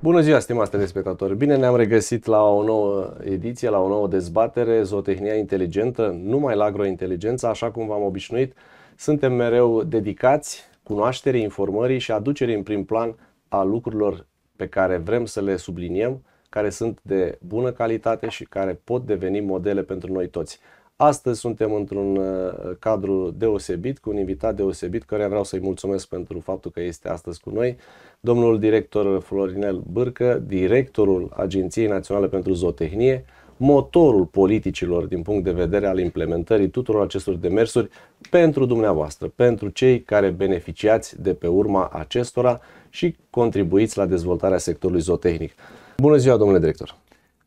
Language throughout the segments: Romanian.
Bună ziua, stimați telespectatori! Bine ne-am regăsit la o nouă ediție, la o nouă dezbatere, Zootehnia Inteligentă, numai la agrointeligență, așa cum v-am obișnuit. Suntem mereu dedicați cunoașterii, informării și aducerii în prim plan a lucrurilor pe care vrem să le subliniem, care sunt de bună calitate și care pot deveni modele pentru noi toți. Astăzi suntem într-un uh, cadru deosebit, cu un invitat deosebit, care vreau să-i mulțumesc pentru faptul că este astăzi cu noi, domnul director Florinel Bârcă, directorul Agenției Naționale pentru Zootehnie, motorul politicilor din punct de vedere al implementării tuturor acestor demersuri pentru dumneavoastră, pentru cei care beneficiați de pe urma acestora și contribuiți la dezvoltarea sectorului zootehnic. Bună ziua, domnule director!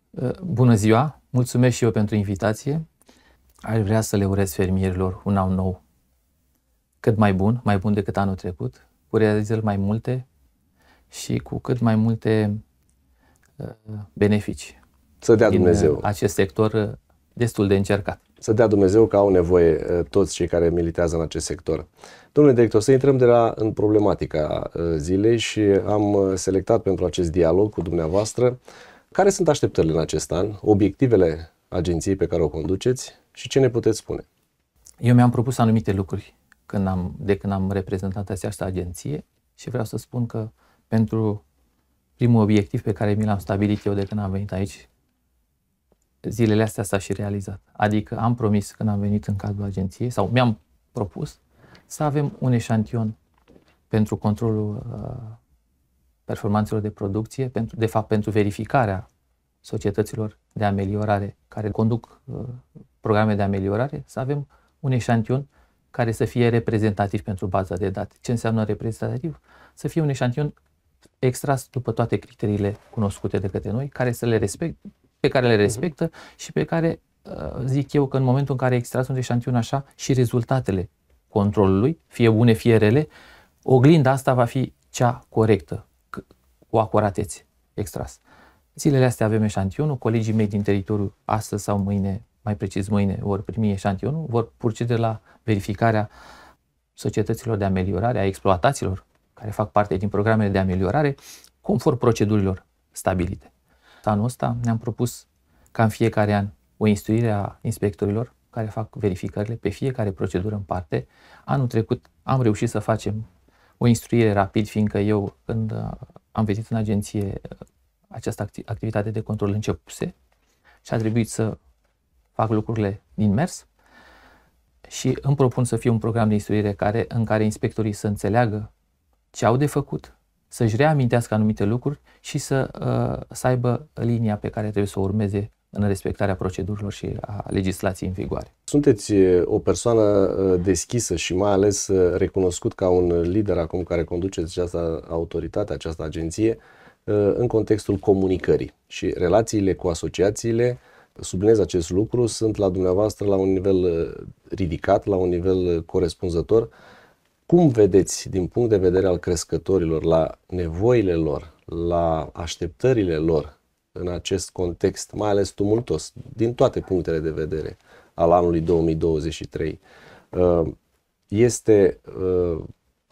Uh, bună ziua! Mulțumesc și eu pentru invitație. Aș vrea să le urez fermierilor un an nou, cât mai bun, mai bun decât anul trecut, cu realizări mai multe și cu cât mai multe uh, beneficii. Să dea uh, Dumnezeu. acest sector uh, destul de încercat. Să dea Dumnezeu că au nevoie toți cei care militează în acest sector. Domnule director, să intrăm de la în problematica zilei și am selectat pentru acest dialog cu dumneavoastră care sunt așteptările în acest an, obiectivele agenției pe care o conduceți, și ce ne puteți spune? Eu mi-am propus anumite lucruri când am, de când am reprezentat această agenție și vreau să spun că pentru primul obiectiv pe care mi l-am stabilit eu de când am venit aici, zilele astea s-a și realizat. Adică am promis când am venit în cadrul agenției, sau mi-am propus, să avem un eșantion pentru controlul uh, performanțelor de producție, pentru, de fapt pentru verificarea societăților de ameliorare care conduc uh, programe de ameliorare, să avem un eșantion care să fie reprezentativ pentru baza de date. Ce înseamnă reprezentativ? Să fie un eșantion extras după toate criteriile cunoscute de către noi, care să le respect, pe care le respectă mhm. și pe care uh, zic eu că în momentul în care extras un eșantion așa și rezultatele controlului, fie bune, fie rele, oglinda asta va fi cea corectă, cu acuratețe extras. Zilele astea avem eșantionul, colegii mei din teritoriu astăzi sau mâine mai precis mâine, vor primi eșantionul, vor procede la verificarea societăților de ameliorare, a exploatațiilor care fac parte din programele de ameliorare, conform procedurilor stabilite. Anul ăsta ne-am propus ca în fiecare an o instruire a inspectorilor care fac verificările pe fiecare procedură în parte. Anul trecut am reușit să facem o instruire rapid, fiindcă eu, când uh, am venit în agenție, uh, această activitate de control începuse și a trebuit să fac lucrurile din mers și îmi propun să fie un program de instruire care, în care inspectorii să înțeleagă ce au de făcut, să-și reamintească anumite lucruri și să, uh, să aibă linia pe care trebuie să o urmeze în respectarea procedurilor și a legislației în vigoare. Sunteți o persoană uh, deschisă și mai ales uh, recunoscut ca un lider acum care conduce această autoritate, această agenție, în contextul comunicării și relațiile cu asociațiile sublinez acest lucru, sunt la dumneavoastră la un nivel uh, ridicat, la un nivel uh, corespunzător. Cum vedeți din punct de vedere al crescătorilor, la nevoile lor, la așteptările lor în acest context, mai ales tumultos, din toate punctele de vedere, al anului 2023, uh, este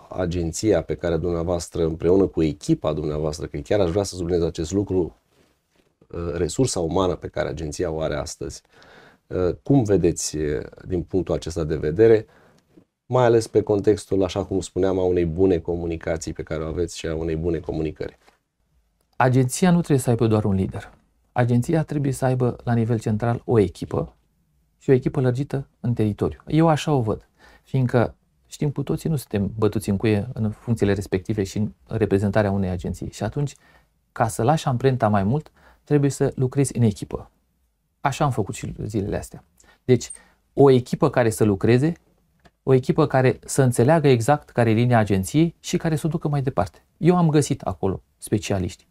agenția pe care dumneavoastră, împreună cu echipa dumneavoastră, că chiar aș vrea să subliniez acest lucru, Uh, resursa umană pe care agenția o are astăzi. Uh, cum vedeți uh, din punctul acesta de vedere, mai ales pe contextul, așa cum spuneam, a unei bune comunicații pe care o aveți și a unei bune comunicări? Agenția nu trebuie să aibă doar un lider. Agenția trebuie să aibă la nivel central o echipă și o echipă lărgită în teritoriu. Eu așa o văd, fiindcă știm cu toții, nu suntem bătuți în cuie în funcțiile respective și în reprezentarea unei agenții. Și atunci, ca să lași amprenta mai mult, trebuie să lucrezi în echipă. Așa am făcut și zilele astea. Deci, o echipă care să lucreze, o echipă care să înțeleagă exact care e linia agenției și care să o ducă mai departe. Eu am găsit acolo specialiști.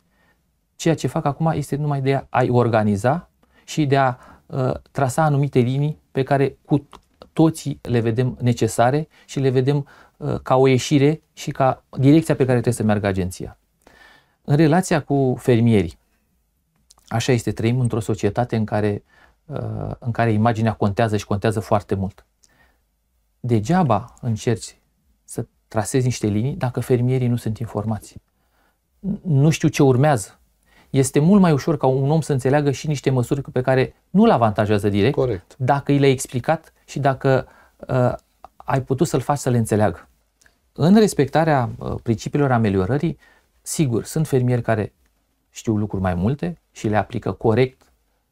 Ceea ce fac acum este numai de a-i organiza și de a uh, trasa anumite linii pe care cu toții le vedem necesare și le vedem uh, ca o ieșire și ca direcția pe care trebuie să meargă agenția. În relația cu fermierii, Așa este, trăim într-o societate în care, uh, în care imaginea contează și contează foarte mult. Degeaba încerci să trasezi niște linii dacă fermierii nu sunt informați. Nu știu ce urmează. Este mult mai ușor ca un om să înțeleagă și niște măsuri pe care nu-l avantajează direct, Corect. dacă i le-ai explicat și dacă uh, ai putut să-l faci să le înțeleagă. În respectarea uh, principiilor ameliorării, sigur, sunt fermieri care știu lucruri mai multe și le aplică corect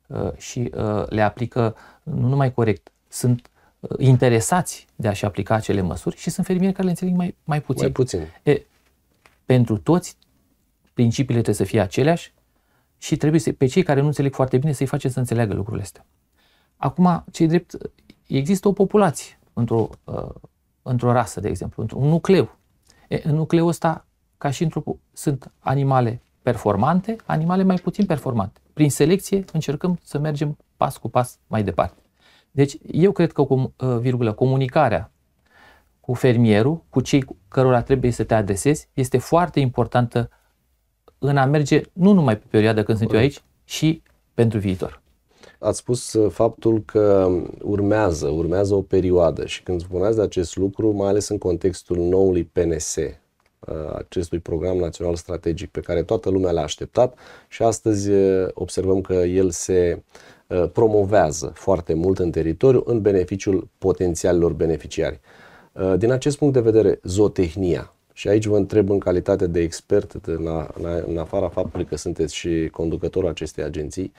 uh, și uh, le aplică nu numai corect, sunt uh, interesați de a-și aplica acele măsuri și sunt fermieri care le înțeleg mai, mai puțin. Mai puțin. E, pentru toți, principiile trebuie să fie aceleași și trebuie să, pe cei care nu înțeleg foarte bine să-i facem să înțeleagă lucrurile astea. Acum, cei drept, există o populație într-o, într-o rasă, de exemplu, într-un nucleu. E, în nucleul ăsta, ca și într-o, sunt animale performante, animale mai puțin performante. Prin selecție încercăm să mergem pas cu pas mai departe. Deci eu cred că uh, virgulă, comunicarea cu fermierul, cu cei cu cărora trebuie să te adresezi, este foarte importantă în a merge nu numai pe perioada când sunt eu aici, și pentru viitor. Ați spus uh, faptul că urmează, urmează o perioadă și când spuneați de acest lucru, mai ales în contextul noului PNS, Uh, acestui program național strategic pe care toată lumea l-a așteptat și astăzi uh, observăm că el se uh, promovează foarte mult în teritoriu în beneficiul potențialilor beneficiari. Din acest punct de vedere, zootehnia, și aici vă întreb în calitate de expert, în, afara faptului că sunteți și conducătorul acestei agenții,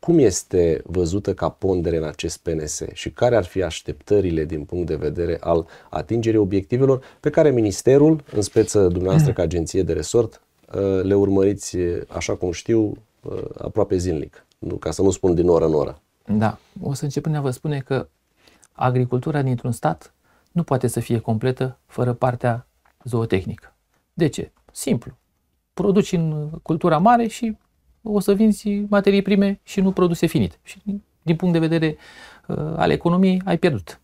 cum este văzută ca pondere în acest PNS și care ar fi așteptările din punct de vedere al atingerii obiectivelor pe care Ministerul, în speță dumneavoastră ca agenție de resort, uh, le urmăriți, uh, așa cum știu, uh, aproape zilnic, ca să nu spun din oră în oră. Da, o să încep prin a vă spune că agricultura dintr-un stat nu poate să fie completă fără partea zootehnică. De ce? Simplu. Produci în cultura mare și o să vinzi materii prime și nu produse finite. Și din punct de vedere uh, al economiei ai pierdut.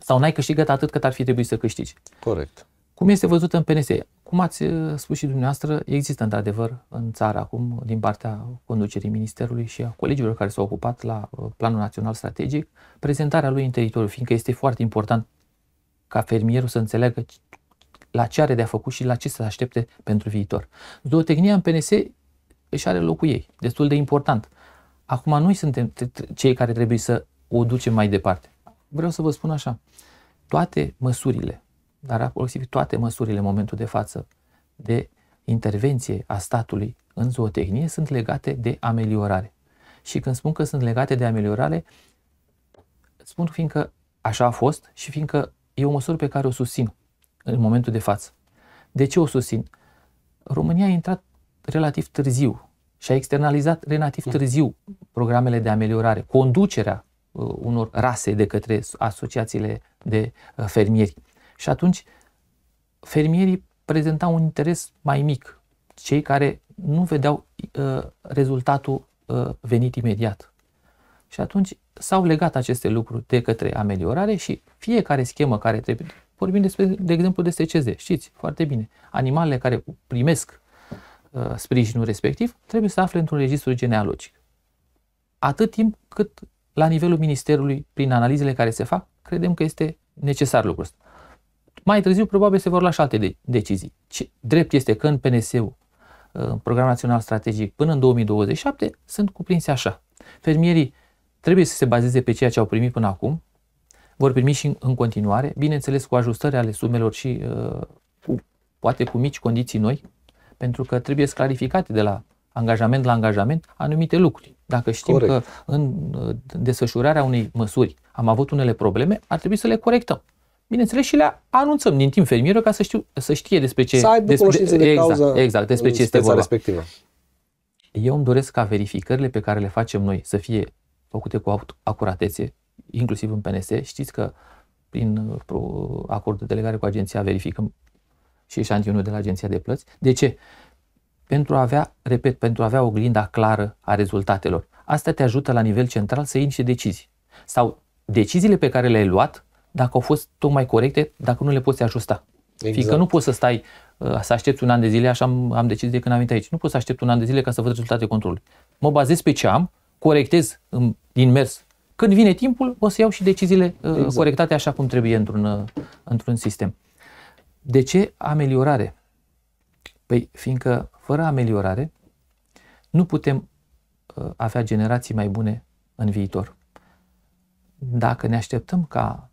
Sau n-ai câștigat atât cât ar fi trebuit să câștigi. Corect. Cum este văzut în PNS? Cum ați uh, spus și dumneavoastră, există într-adevăr în țară acum, din partea conducerii Ministerului și a colegilor care s-au ocupat la uh, Planul Național Strategic, prezentarea lui în teritoriu, fiindcă este foarte important ca fermierul să înțeleagă la ce are de a făcut și la ce să aștepte pentru viitor. Zootehnia în PNS își are locul ei, destul de important. Acum noi suntem cei care trebuie să o ducem mai departe. Vreau să vă spun așa, toate măsurile, dar aproximativ toate măsurile în momentul de față de intervenție a statului în zootehnie sunt legate de ameliorare. Și când spun că sunt legate de ameliorare, spun fiindcă așa a fost și fiindcă e o măsură pe care o susțin în momentul de față. De ce o susțin? România a intrat relativ târziu și a externalizat relativ mm. târziu programele de ameliorare, conducerea uh, unor rase de către asociațiile de uh, fermieri. Și atunci fermierii prezentau un interes mai mic, cei care nu vedeau uh, rezultatul uh, venit imediat. Și atunci s-au legat aceste lucruri de către ameliorare și fiecare schemă care trebuie, vorbim despre, de exemplu, de SCZ, știți foarte bine, animalele care primesc Uh, sprijinul respectiv, trebuie să afle într-un registru genealogic. Atât timp cât la nivelul ministerului, prin analizele care se fac, credem că este necesar lucrul ăsta. Mai târziu, probabil, se vor lua și alte de- decizii. Ce, drept este că în PNSU în uh, Programul Național Strategic, până în 2027, sunt cuprinse așa. Fermierii trebuie să se bazeze pe ceea ce au primit până acum, vor primi și în continuare, bineînțeles cu ajustări ale sumelor și uh, cu, poate cu mici condiții noi, pentru că trebuie clarificate de la angajament la angajament anumite lucruri. Dacă știm Corect. că în uh, desfășurarea unei măsuri am avut unele probleme, ar trebui să le corectăm. Bineînțeles și le anunțăm din timp fermierul ca să, știu, să știe despre ce, să aibă despre, de, de exact, exact, despre ce este vorba. Respectivă. Eu îmi doresc ca verificările pe care le facem noi să fie făcute cu acuratețe, inclusiv în PNS. Știți că prin uh, acordul de delegare cu agenția verificăm și eșantionul de la agenția de plăți. De ce? Pentru a avea, repet, pentru a avea oglinda clară a rezultatelor. Asta te ajută la nivel central să iei niște decizii. Sau deciziile pe care le-ai luat, dacă au fost tocmai corecte, dacă nu le poți ajusta. Exact. Fiindcă nu poți să stai, uh, să aștepți un an de zile, așa am, am decis de când am venit aici. Nu poți să aștepți un an de zile ca să văd rezultate controlului. Mă bazez pe ce am, corectez în, din mers. Când vine timpul, o să iau și deciziile uh, exact. corectate așa cum trebuie într-un, uh, într-un sistem. De ce ameliorare? Păi, fiindcă fără ameliorare nu putem uh, avea generații mai bune în viitor. Dacă ne așteptăm ca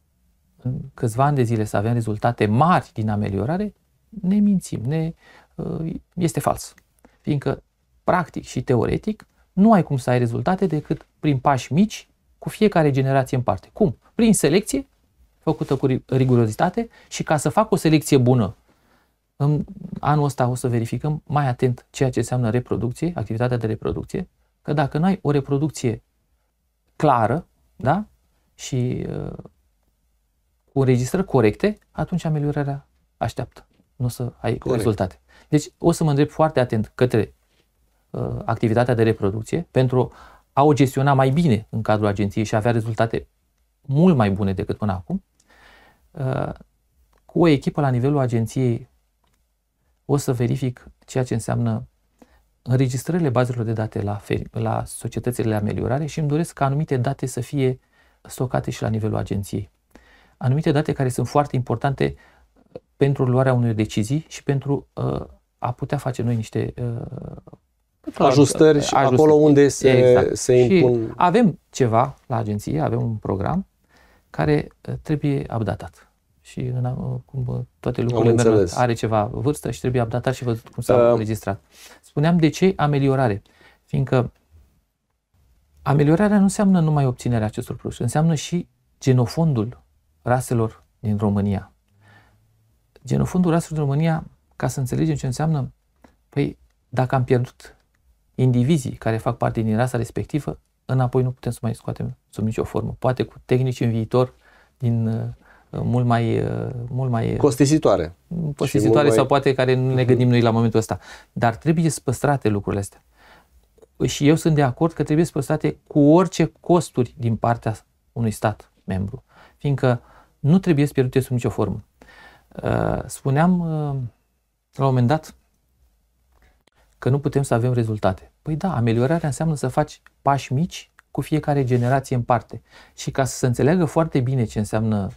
în câțiva ani de zile să avem rezultate mari din ameliorare, ne mințim, ne, uh, este fals. Fiindcă, practic și teoretic, nu ai cum să ai rezultate decât prin pași mici cu fiecare generație în parte. Cum? Prin selecție făcută cu rigurozitate și ca să fac o selecție bună, în anul ăsta o să verificăm mai atent ceea ce înseamnă reproducție, activitatea de reproducție, că dacă nu ai o reproducție clară, da? Și uh, cu înregistrări corecte, atunci ameliorarea așteaptă. Nu o să ai Corect. rezultate. Deci o să mă îndrept foarte atent către uh, activitatea de reproducție pentru a o gestiona mai bine în cadrul agenției și a avea rezultate mult mai bune decât până acum Uh, cu o echipă la nivelul agenției o să verific ceea ce înseamnă înregistrările bazelor de date la, la societățile de ameliorare și îmi doresc ca anumite date să fie stocate și la nivelul agenției. Anumite date care sunt foarte importante uh, pentru luarea unei decizii și pentru uh, a putea face noi niște uh, ajustări ajustări. acolo unde se, exact. se impun. Și avem ceva la agenție, avem un program care uh, trebuie abdatat. Și în, uh, cum uh, toate lucrurile merg, are ceva vârstă și trebuie abdatat, și văzut cum s-a uh. înregistrat. Spuneam de ce ameliorare, fiindcă ameliorarea nu înseamnă numai obținerea acestor produse, înseamnă și genofondul raselor din România. Genofondul raselor din România, ca să înțelegem ce înseamnă, păi dacă am pierdut indivizii care fac parte din rasa respectivă, înapoi nu putem să mai scoatem sub nicio formă. Poate cu tehnici în viitor din uh, mult mai, uh, mult mai uh, costisitoare. Costisitoare sau mai... poate care nu ne mhm. gândim noi la momentul ăsta. Dar trebuie să păstrate lucrurile astea. Și eu sunt de acord că trebuie să păstrate cu orice costuri din partea unui stat membru, fiindcă nu trebuie să pierdute sub nicio formă. Spuneam la un moment dat că nu putem să avem rezultate. Păi da, ameliorarea înseamnă să faci pași mici cu fiecare generație în parte. Și ca să se înțeleagă foarte bine ce înseamnă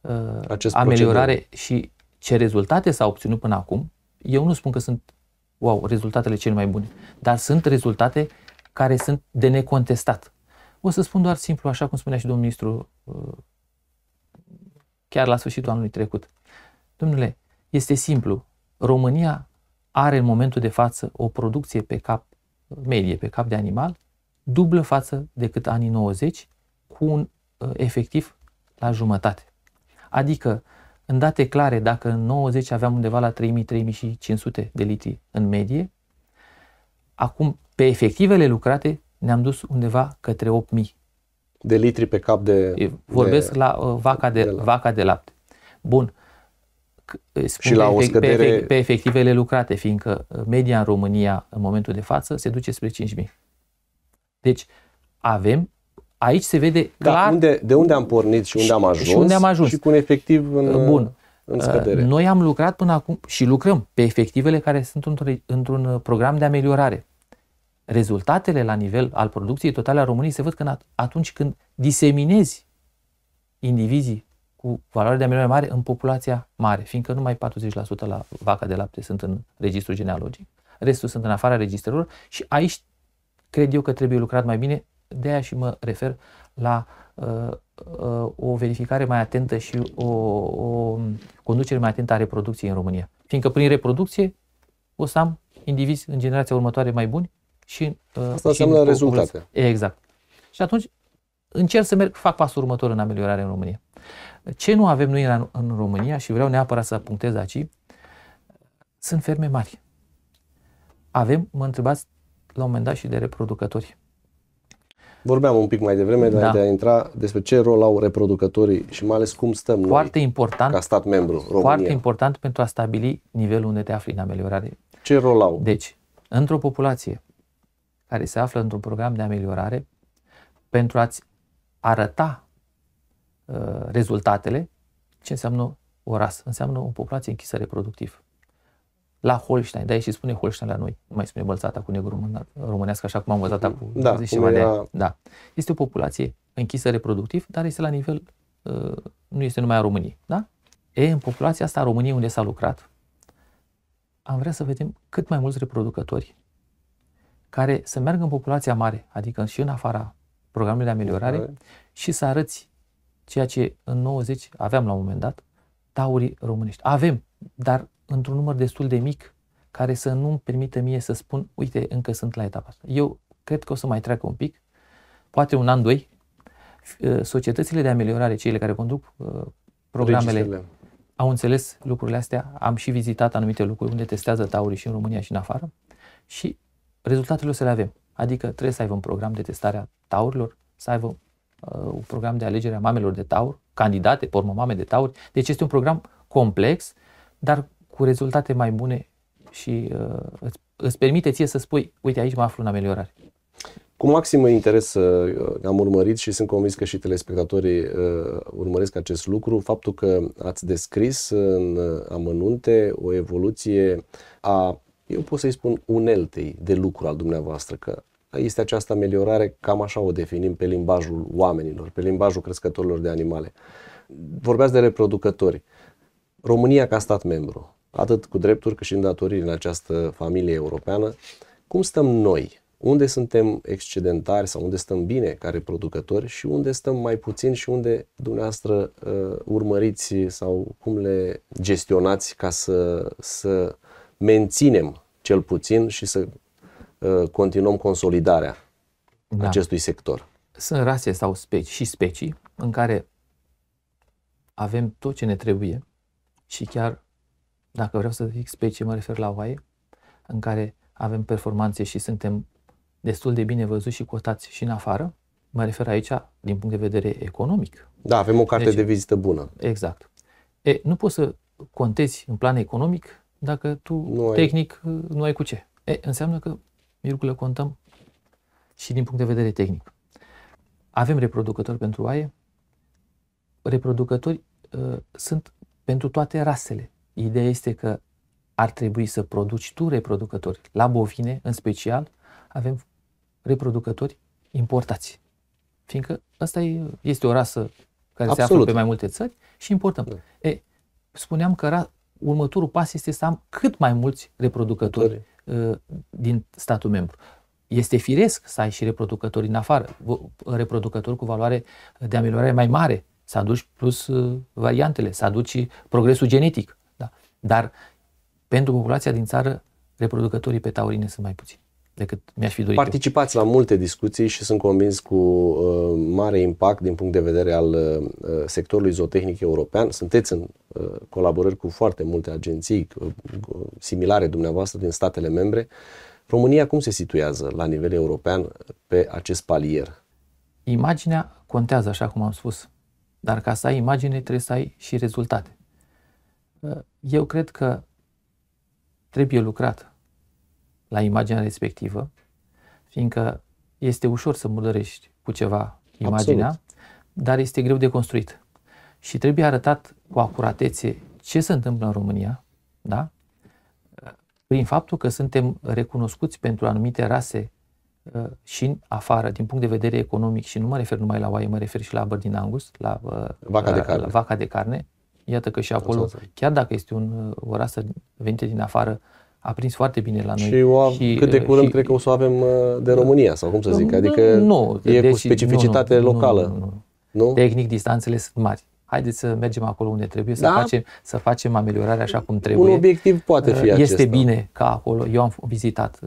uh, Acest ameliorare procedur. și ce rezultate s-au obținut până acum, eu nu spun că sunt, wow, rezultatele cele mai bune, dar sunt rezultate care sunt de necontestat. O să spun doar simplu, așa cum spunea și domnul ministru uh, chiar la sfârșitul anului trecut. Domnule, este simplu. România are în momentul de față o producție pe cap medie pe cap de animal, dublă față decât anii 90, cu un uh, efectiv la jumătate. Adică, în date clare, dacă în 90 aveam undeva la 3000-3500 de litri în medie, acum pe efectivele lucrate ne-am dus undeva către 8000. De litri pe cap de... Vorbesc de, la uh, vaca de, de, la vaca de lapte. Bun, uh, și la o scădere... pe, pe efectivele lucrate, fiindcă uh, media în România, în momentul de față, se duce spre 5.000. Deci, avem Aici se vede da, clar... Unde, de unde am pornit și unde am ajuns și, unde am ajuns. și cu un efectiv în, uh, Bun. în uh, scădere. Noi am lucrat până acum și lucrăm pe efectivele care sunt într-un, într-un program de ameliorare. Rezultatele la nivel al producției totale a României se văd când atunci când diseminezi indivizii cu valoare de ameliorare mare în populația mare, fiindcă numai 40% la vaca de lapte sunt în registru genealogic, restul sunt în afara registrelor și aici cred eu că trebuie lucrat mai bine, de aia și mă refer la uh, uh, o verificare mai atentă și o, o conducere mai atentă a reproducției în România. Fiindcă prin reproducție o să am indivizi în generația următoare mai buni și uh, Asta și înseamnă în rezultate. Exact. Și atunci încerc să merg, fac pasul următor în ameliorare în România. Ce nu avem noi în, România, și vreau neapărat să punctez aici, sunt ferme mari. Avem, mă întrebați la un moment dat și de reproducători. Vorbeam un pic mai devreme da. de a intra despre ce rol au reproducătorii și mai ales cum stăm foarte noi important, ca stat membru România. Foarte important pentru a stabili nivelul unde te afli în ameliorare. Ce rol au? Deci, într-o populație care se află într-un program de ameliorare, pentru a-ți arăta Uh, rezultatele, ce înseamnă o rasă? Înseamnă o populație închisă reproductiv. La Holstein, de și spune Holstein la noi, nu mai spune bălțata cu negru românească, așa cum am văzut da, acum da, ceva de Da. Este o populație închisă reproductiv, dar este la nivel, uh, nu este numai a României. Da? E, în populația asta a României unde s-a lucrat, am vrea să vedem cât mai mulți reproducători care să meargă în populația mare, adică și în afara programului de ameliorare, și să arăți ceea ce în 90 aveam la un moment dat, taurii românești. Avem, dar într-un număr destul de mic, care să nu-mi permită mie să spun, uite, încă sunt la etapa asta. Eu cred că o să mai treacă un pic, poate un an, doi, uh, societățile de ameliorare, cele care conduc uh, programele, Registrele. au înțeles lucrurile astea, am și vizitat anumite lucruri unde testează taurii și în România și în afară și rezultatele o să le avem. Adică trebuie să aibă un program de testare a taurilor, să aibă Uh, un program de alegere a mamelor de taur, candidate, pormă mame de tauri. Deci este un program complex, dar cu rezultate mai bune și uh, îți, îți permite ție să spui, uite aici mă aflu în ameliorare. Cu maxim interes uh, am urmărit și sunt convins că și telespectatorii uh, urmăresc acest lucru, faptul că ați descris în amănunte o evoluție a, eu pot să-i spun, uneltei de lucru al dumneavoastră, că este această ameliorare, cam așa o definim pe limbajul oamenilor, pe limbajul crescătorilor de animale. Vorbeați de reproducători. România ca stat membru, atât cu drepturi cât și îndatoriri în această familie europeană, cum stăm noi? Unde suntem excedentari sau unde stăm bine ca reproducători și unde stăm mai puțin și unde dumneavoastră uh, urmăriți sau cum le gestionați ca să, să menținem cel puțin și să Uh, continuăm consolidarea da. acestui sector. Sunt rase sau specii și specii în care avem tot ce ne trebuie și chiar, dacă vreau să zic specie, mă refer la oaie, în care avem performanțe și suntem destul de bine văzuți și cotați și în afară. Mă refer aici din punct de vedere economic. Da, avem o carte deci, de vizită bună. Exact. E, nu poți să contezi în plan economic dacă tu nu tehnic ai. nu ai cu ce. E, înseamnă că Miercurile contăm și din punct de vedere tehnic. Avem reproducători pentru oaie. Reproducători uh, sunt pentru toate rasele. Ideea este că ar trebui să produci tu reproducători. La bovine, în special, avem reproducători importați. Fiindcă asta e, este o rasă care Absolut. se află pe mai multe țări și importăm. Da. E, spuneam că ra- următorul pas este să am cât mai mulți reproducători Dori. Uh, din statul membru. Este firesc să ai și reproducători în afară, reproducători cu valoare de ameliorare mai mare, să aduci plus uh, variantele, să aduci progresul genetic. Da? Dar pentru populația din țară, reproducătorii pe taurine sunt mai puțini decât mi-aș fi dorit. Participați eu. la multe discuții și sunt convins cu uh, mare impact din punct de vedere al uh, sectorului zootehnic european. Sunteți în uh, colaborări cu foarte multe agenții uh, similare dumneavoastră din statele membre. România cum se situează la nivel european pe acest palier? Imaginea contează, așa cum am spus. Dar ca să ai imagine, trebuie să ai și rezultate. Uh, eu cred că trebuie lucrat la imaginea respectivă, fiindcă este ușor să murdărești cu ceva imaginea, Absolut. dar este greu de construit. Și trebuie arătat cu acuratețe ce se întâmplă în România, da? prin faptul că suntem recunoscuți pentru anumite rase uh, și în afară, din punct de vedere economic, și nu mă refer numai la oaie, mă refer și la Aberdeen Angus, la, uh, vaca, la, de carne. la vaca de carne. Iată că și acolo, chiar dacă este un, uh, o rasă venită din afară, a prins foarte bine la noi. Și, o, și cât de uh, curând și, cred că o să o avem uh, de România, sau cum să zic, adică nu, e deci, cu specificitate nu, nu, locală. Nu, nu, nu. nu? Tehnic, distanțele sunt mari haideți să mergem acolo unde trebuie, da? să, facem, să facem ameliorarea așa cum trebuie. Un obiectiv poate uh, fi Este acesta. bine ca acolo, eu am vizitat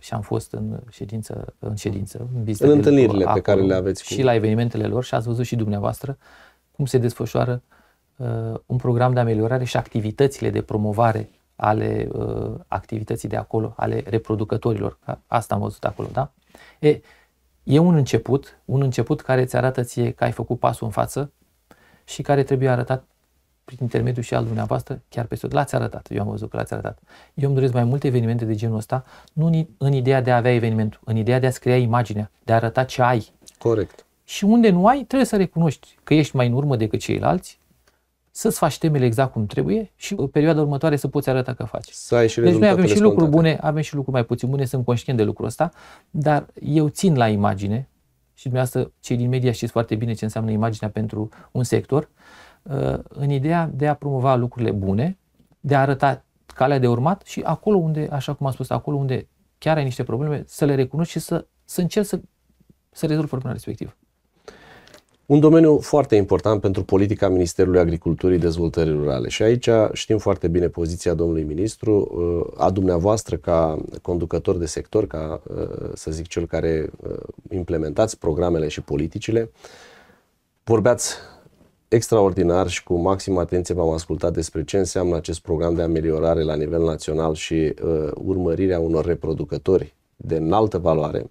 și am fost în ședință, în ședință, în În întâlnirile acolo, pe care le aveți. Cu... Și la evenimentele lor și ați văzut și dumneavoastră cum se desfășoară un program de ameliorare și activitățile de promovare ale uh, activității de acolo, ale reproducătorilor. Asta am văzut acolo, da? E, e un început, un început care îți arată ție că ai făcut pasul în față și care trebuie arătat prin intermediul și al dumneavoastră, chiar peste tot. L-ați arătat, eu am văzut că l-ați arătat. Eu îmi doresc mai multe evenimente de genul ăsta, nu în, în ideea de a avea evenimentul, în ideea de a scria imaginea, de a arăta ce ai. Corect. Și unde nu ai, trebuie să recunoști că ești mai în urmă decât ceilalți să-ți faci temele exact cum trebuie și în perioada următoare să poți arăta că faci. Să ai și deci noi avem și lucruri bune, avem și lucruri mai puțin bune, sunt conștient de lucrul ăsta, dar eu țin la imagine și dumneavoastră cei din media știți foarte bine ce înseamnă imaginea pentru un sector, uh, în ideea de a promova lucrurile bune, de a arăta calea de urmat și acolo unde, așa cum am spus, acolo unde chiar ai niște probleme, să le recunoști și să, să încerci să, să rezolvi problema respectivă. Un domeniu foarte important pentru politica Ministerului Agriculturii Dezvoltării Rurale. Și aici știm foarte bine poziția domnului ministru, uh, a dumneavoastră ca conducător de sector, ca uh, să zic cel care uh, implementați programele și politicile. Vorbeați extraordinar și cu maximă atenție v-am ascultat despre ce înseamnă acest program de ameliorare la nivel național și urmărirea unor reproducători de înaltă valoare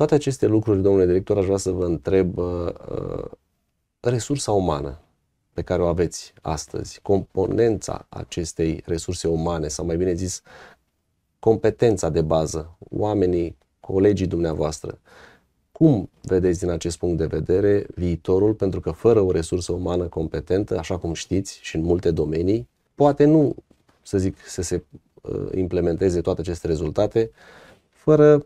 toate aceste lucruri, domnule director, aș vrea să vă întreb uh, uh, resursa umană pe care o aveți astăzi, componența acestei resurse umane, sau mai bine zis, competența de bază, oamenii, colegii dumneavoastră. Cum vedeți din acest punct de vedere viitorul? Pentru că fără o resursă umană competentă, așa cum știți și în multe domenii, poate nu, să zic, să se uh, implementeze toate aceste rezultate, fără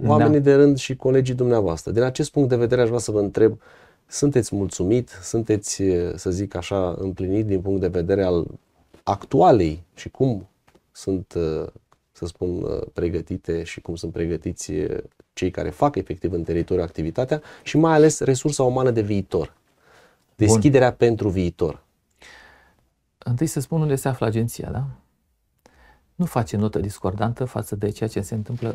da. oamenii da. de rând și colegii dumneavoastră. Din acest punct de vedere aș vrea să vă întreb, sunteți mulțumit, sunteți, să zic așa, împlinit din punct de vedere al actualei și cum sunt, să spun, pregătite și cum sunt pregătiți cei care fac efectiv în teritoriu activitatea și mai ales resursa umană de viitor. Deschiderea Bun. pentru viitor. Întâi să spun unde se află agenția, da? Nu face notă discordantă față de ceea ce se întâmplă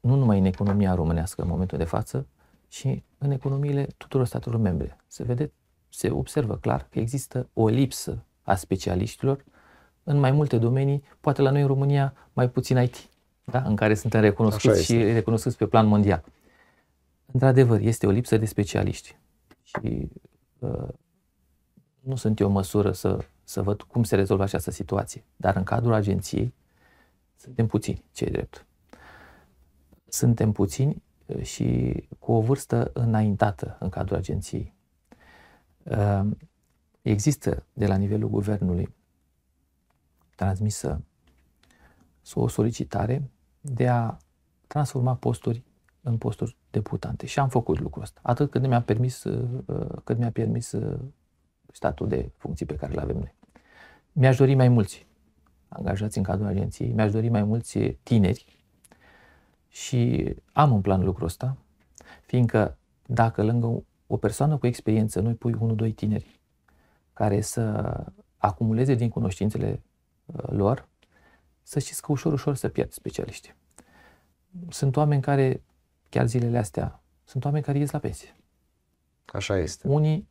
nu numai în economia românească în momentul de față, și în economiile tuturor statelor membre. Se vede, se observă clar că există o lipsă a specialiștilor în mai multe domenii, poate la noi în România mai puțin IT, da? în care suntem recunoscuți și recunoscuți pe plan mondial. Într-adevăr, este o lipsă de specialiști și uh, nu sunt eu în măsură să, să văd cum se rezolvă această situație, dar în cadrul agenției suntem puțini, ce drept. Suntem puțini uh, și cu o vârstă înaintată în cadrul agenției. Uh, există de la nivelul guvernului transmisă o solicitare de a transforma posturi în posturi deputante. Și am făcut lucrul ăsta. Atât cât mi-a permis, uh, cât mi-a permis statul de funcții pe care le avem noi. Mi-aș dori mai mulți angajați în cadrul agenției, mi-aș dori mai mulți tineri și am un plan lucrul ăsta, fiindcă dacă lângă o persoană cu experiență noi pui unul, doi tineri care să acumuleze din cunoștințele uh, lor, să știți că ușor, ușor să pierd specialiști. Sunt oameni care, chiar zilele astea, sunt oameni care ies la pensie. Așa este. Unii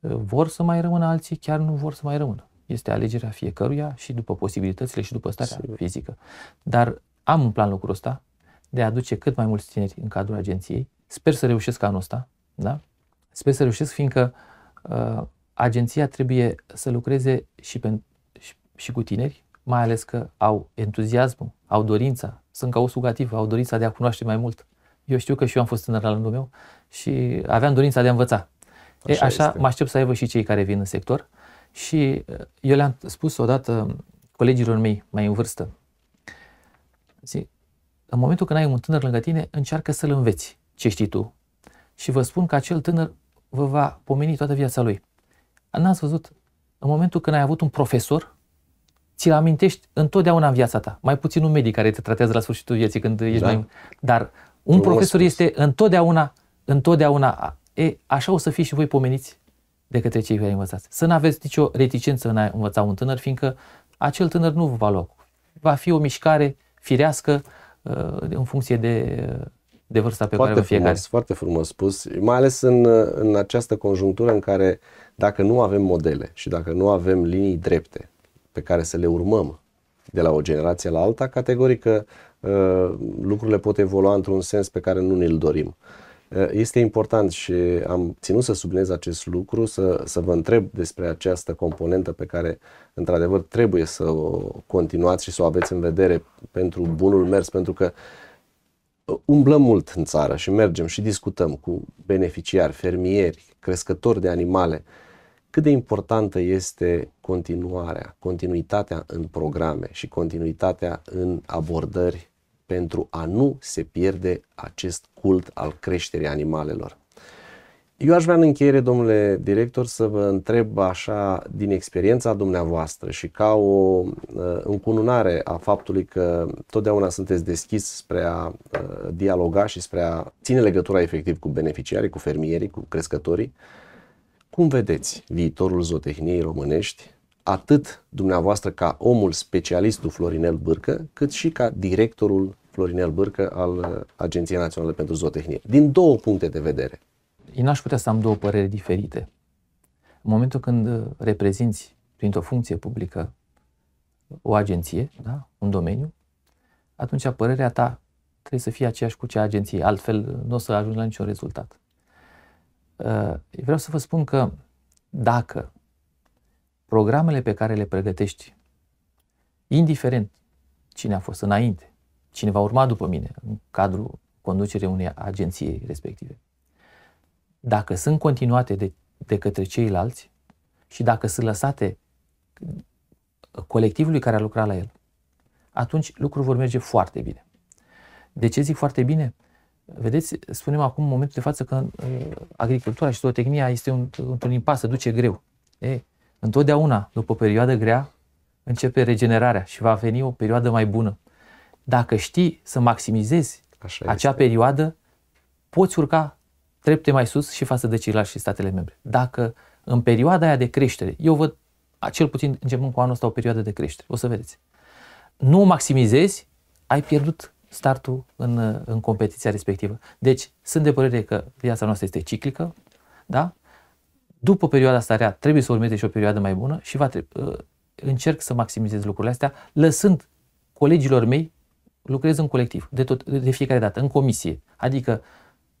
uh, vor să mai rămână, alții chiar nu vor să mai rămână. Este alegerea fiecăruia și după posibilitățile și după starea Sigur. fizică. Dar am un plan lucrul ăsta, de a aduce cât mai mulți tineri în cadrul agenției. Sper să reușesc anul ăsta, da? Sper să reușesc fiindcă uh, agenția trebuie să lucreze și, pe, și, și cu tineri, mai ales că au entuziasmul, au dorința, sunt ca o sugativ, au dorința de a cunoaște mai mult. Eu știu că și eu am fost tânăr la rândul meu și aveam dorința de a învăța. Așa, e, așa mă aștept să aibă și cei care vin în sector și uh, eu le-am spus odată colegilor mei mai în vârstă, zic, în momentul când ai un tânăr lângă tine, încearcă să-l înveți ce știi tu. Și vă spun că acel tânăr vă va pomeni toată viața lui. N-ați văzut, în momentul când ai avut un profesor, ți-l amintești întotdeauna în viața ta. Mai puțin un medic care te tratează la sfârșitul vieții când ești da. mai... Dar un Frumos profesor spus. este întotdeauna, întotdeauna... E, așa o să fiți și voi pomeniți de către cei care învățați. Să nu aveți nicio reticență în a învăța un tânăr, fiindcă acel tânăr nu vă va lua. Va fi o mișcare firească, Uh, în funcție de, de vârsta pe foarte care frumos, fiecare. Foarte frumos spus, mai ales în, în această conjunctură în care dacă nu avem modele și dacă nu avem linii drepte pe care să le urmăm de la o generație la alta, categoric uh, lucrurile pot evolua într-un sens pe care nu ne-l dorim. Uh, Eh, este important și am ținut să subliniez acest lucru, să, să vă întreb despre această componentă pe care, într-adevăr, trebuie să o continuați și să o aveți în vedere pentru bunul mers, pentru că uh, umblăm mult în țară și mergem și discutăm cu beneficiari, fermieri, crescători de animale. Cât de importantă este continuarea, continuitatea în programe și continuitatea în abordări pentru a nu se pierde acest cult al creșterii animalelor. Eu aș vrea în încheiere, domnule director, să vă întreb așa din experiența dumneavoastră și ca o uh, încununare a faptului că totdeauna sunteți deschis spre a uh, dialoga și spre a ține legătura efectiv cu beneficiarii, cu fermierii, cu crescătorii, cum vedeți viitorul zootehniei românești, atât dumneavoastră ca omul specialistul Florinel Bârcă, cât și ca directorul Florinel Bârcă al uh, Agenției Naționale pentru Zootehnie. Din două puncte de vedere. Eu n-aș putea să am două păreri diferite. În momentul când uh, reprezinți printr-o funcție publică o agenție, da? un domeniu, atunci părerea ta trebuie să fie aceeași cu cea agenției, altfel uh, nu o să ajungi la niciun rezultat. Vreau să vă spun că dacă programele pe care le pregătești, indiferent cine a fost înainte, cine va urma după mine în cadrul conducerii unei agenții respective. Dacă sunt continuate de, de către ceilalți și dacă sunt lăsate colectivului care a lucrat la el, atunci lucrul vor merge foarte bine. De ce zic foarte bine? Vedeți, spunem acum în momentul de față că agricultura și zootehnia este un, într-un impas, se duce greu. E, întotdeauna, după o perioadă grea, începe regenerarea și va veni o perioadă mai bună dacă știi să maximizezi Așa acea este. perioadă, poți urca trepte mai sus și față de ceilalți statele membre. Dacă în perioada aia de creștere, eu văd cel puțin începând cu anul ăsta o perioadă de creștere, o să vedeți. Nu o maximizezi, ai pierdut startul în, în competiția respectivă. Deci sunt de părere că viața noastră este ciclică, da? După perioada asta rea, trebuie să urmeze și o perioadă mai bună și va trebui, uh, încerc să maximizez lucrurile astea, lăsând colegilor mei lucrez în colectiv, de, tot, de fiecare dată, în comisie. Adică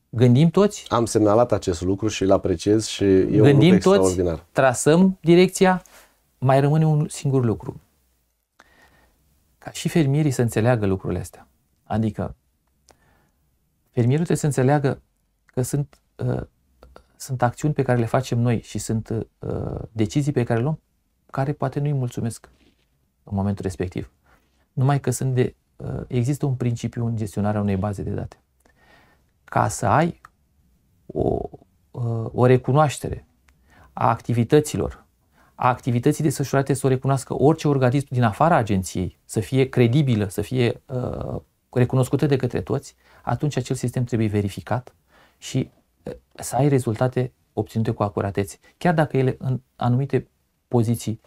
gândim toți. Am semnalat acest lucru și îl apreciez și e gândim un lucru extraordinar. toți, trasăm direcția, mai rămâne un singur lucru. Ca și fermierii să înțeleagă lucrurile astea. Adică fermierul trebuie să înțeleagă că sunt, uh, sunt acțiuni pe care le facem noi și sunt uh, decizii pe care le luăm, care poate nu-i mulțumesc în momentul respectiv. Numai că sunt de Uh, există un principiu în gestionarea unei baze de date. Ca să ai o, uh, o recunoaștere a activităților, a activității desfășurate să o recunoască orice organism din afara agenției, să fie credibilă, să fie uh, recunoscută de către toți, atunci acel sistem trebuie verificat și uh, să ai rezultate obținute cu acuratețe. Chiar dacă ele în anumite poziții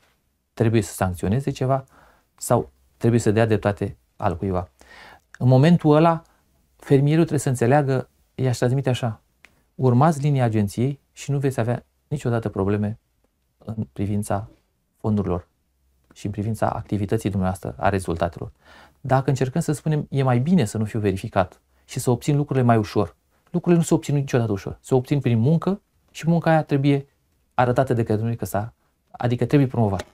trebuie să sancționeze ceva sau trebuie să dea dreptate al cuiva. În momentul ăla, fermierul trebuie să înțeleagă, i-aș transmite așa, urmați linia agenției și nu veți avea niciodată probleme în privința fondurilor și în privința activității dumneavoastră, a rezultatelor. Dacă încercăm să spunem, e mai bine să nu fiu verificat și să obțin lucrurile mai ușor, lucrurile nu se obțin niciodată ușor. Se obțin prin muncă și munca aia trebuie arătată de către noi că s-a, adică trebuie promovat.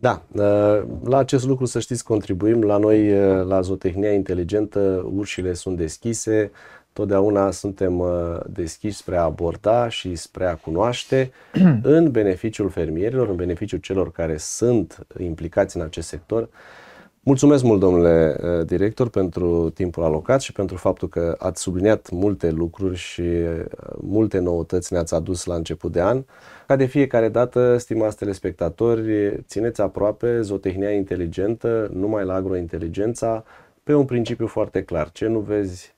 Da, uh, la acest lucru să știți contribuim. La noi, uh, la zootehnia inteligentă, urșile sunt deschise, totdeauna suntem uh, deschiși spre a aborda și spre a cunoaște în beneficiul fermierilor, în beneficiul celor care sunt implicați în acest sector. Mulțumesc mult, domnule director, pentru timpul alocat și pentru faptul că ați subliniat multe lucruri și multe noutăți ne-ați adus la început de an. Ca de fiecare dată, stimați telespectatori, țineți aproape zootehnia inteligentă, numai la agrointeligența, pe un principiu foarte clar. Ce nu vezi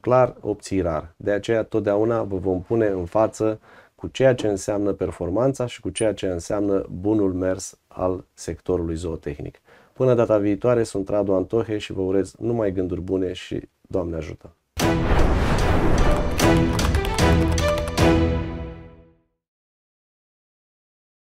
clar, obții rar. De aceea, totdeauna vă vom pune în față cu ceea ce înseamnă performanța și cu ceea ce înseamnă bunul mers al sectorului zootehnic. Până data viitoare, sunt Radu Antohe și vă urez numai gânduri bune și Doamne ajută!